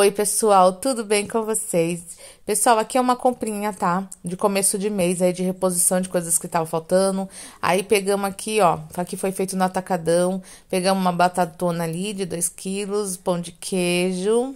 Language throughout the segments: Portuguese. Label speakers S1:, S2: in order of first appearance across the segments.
S1: Oi, pessoal, tudo bem com vocês? Pessoal, aqui é uma comprinha, tá? De começo de mês aí de reposição de coisas que estavam faltando. Aí pegamos aqui, ó, aqui foi feito no atacadão. Pegamos uma batatona ali de 2 quilos, pão de queijo,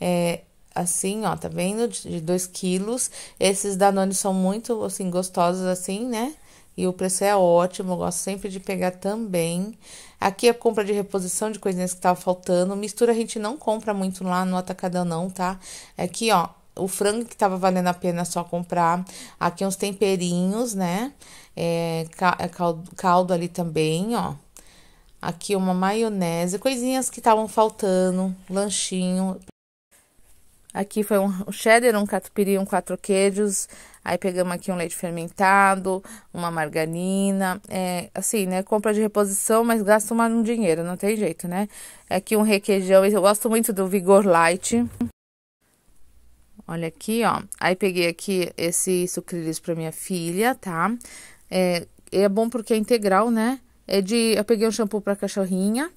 S1: é, assim, ó, tá vendo? De 2 quilos. Esses danones são muito, assim, gostosos assim, né? E o preço é ótimo, eu gosto sempre de pegar também. Aqui a é compra de reposição de coisinhas que tava faltando. Mistura a gente não compra muito lá no atacadão não, tá? Aqui, é ó, o frango que tava valendo a pena só comprar. Aqui é uns temperinhos, né? É, caldo, caldo ali também, ó. Aqui uma maionese, coisinhas que estavam faltando, lanchinho. Aqui foi um cheddar, um catupiry, um quatro queijos, Aí pegamos aqui um leite fermentado, uma margarina, é, assim, né? Compra de reposição, mas gasta um dinheiro, não tem jeito, né? É aqui um requeijão, eu gosto muito do Vigor Light. Olha aqui, ó. Aí peguei aqui esse sucrilhos para minha filha, tá? É, é bom porque é integral, né? É de, eu peguei um shampoo para cachorrinha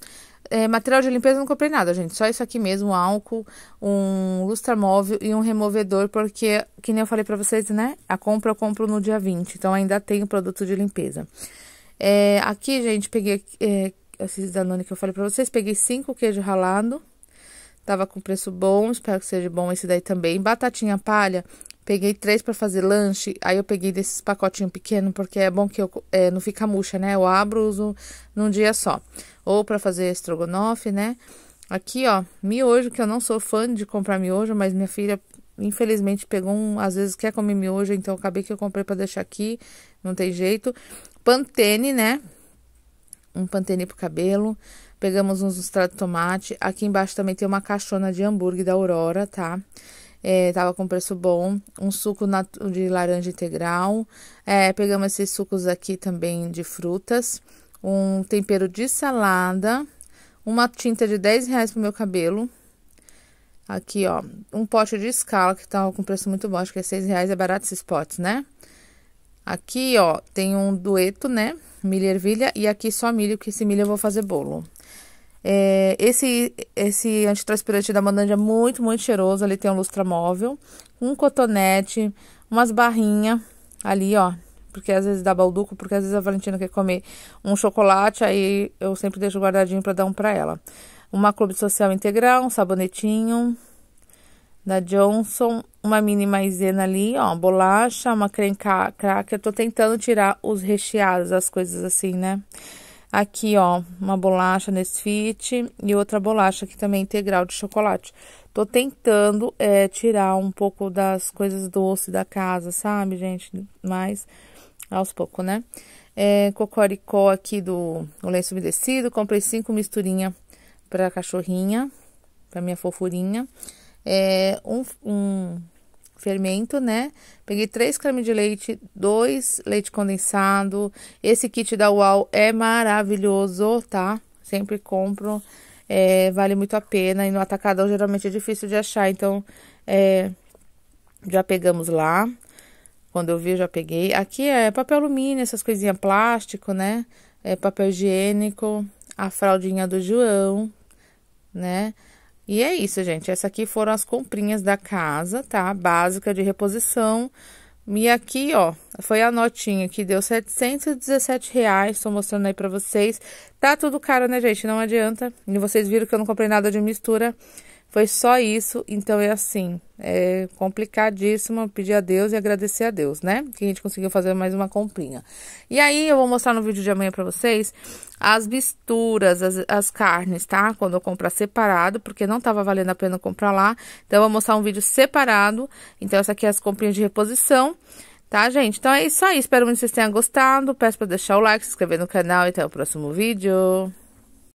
S1: é, material de limpeza não comprei nada, gente. Só isso aqui mesmo, álcool, um lustramóvel e um removedor, porque, que nem eu falei pra vocês, né? A compra eu compro no dia 20, então ainda tem o produto de limpeza. É, aqui, gente, peguei é, esses Danone que eu falei pra vocês, peguei cinco queijo ralado. Tava com preço bom, espero que seja bom esse daí também. Batatinha palha, Peguei três para fazer lanche. Aí eu peguei desses pacotinhos pequenos, porque é bom que eu é, não fica murcha, né? Eu abro, uso num dia só. Ou para fazer estrogonofe, né? Aqui, ó, miojo, que eu não sou fã de comprar miojo, mas minha filha, infelizmente, pegou um. Às vezes quer comer miojo, então acabei que eu comprei para deixar aqui. Não tem jeito. Pantene, né? Um pantene pro cabelo. Pegamos uns extrato de tomate. Aqui embaixo também tem uma caixona de hambúrguer da Aurora, tá? é, tava com preço bom, um suco de laranja integral, é, pegamos esses sucos aqui também de frutas, um tempero de salada, uma tinta de 10 reais pro meu cabelo, aqui ó, um pote de escala que tava com preço muito bom, acho que é 6 reais, é barato esses potes, né? Aqui ó, tem um dueto, né, milho e ervilha, e aqui só milho, porque esse milho eu vou fazer bolo. É, esse, esse antitranspirante da Monange é muito, muito cheiroso. Ele tem um lustramóvel, um cotonete, umas barrinhas ali, ó. Porque às vezes dá balduco, porque às vezes a Valentina quer comer um chocolate, aí eu sempre deixo guardadinho para dar um para ela. Uma clube social integral, um sabonetinho da Johnson, uma mini maisena ali, ó, bolacha, uma creme cracker. Eu tô tentando tirar os recheados, as coisas assim, né? Aqui, ó, uma bolacha Nesfit e outra bolacha aqui também é integral de chocolate. Tô tentando é, tirar um pouco das coisas doces da casa, sabe, gente? Mas aos poucos, né? É, cocoricó aqui do lenço umedecido. Comprei cinco misturinha pra cachorrinha, pra minha fofurinha. É, um, um fermento, né? Peguei três cremes de leite, dois leite condensado. Esse kit da UAU é maravilhoso, tá? Sempre compro, é, vale muito a pena. E no atacadão geralmente é difícil de achar, então é, já pegamos lá. Quando eu vi, já peguei. Aqui é papel alumínio, essas coisinhas plástico, né? É papel higiênico, a fraldinha do João, né? E é isso, gente. Essa aqui foram as comprinhas da casa, tá? Básica de reposição. E aqui, ó, foi a notinha que deu 717 reais, tô mostrando aí pra vocês. Tá tudo caro, né, gente? Não adianta. E vocês viram que eu não comprei nada de mistura. Foi só isso, então é assim, é complicadíssimo pedir a Deus e agradecer a Deus, né? Que a gente conseguiu fazer mais uma comprinha. E aí eu vou mostrar no vídeo de amanhã para vocês as misturas, as, as, carnes, tá? Quando eu comprar separado, porque não tava valendo a pena comprar lá. Então eu vou mostrar um vídeo separado. Então essa aqui é as comprinhas de reposição. Tá, gente? Então é isso aí. Espero muito que vocês tenham gostado. Peço para deixar o like, se inscrever no canal e até o próximo vídeo.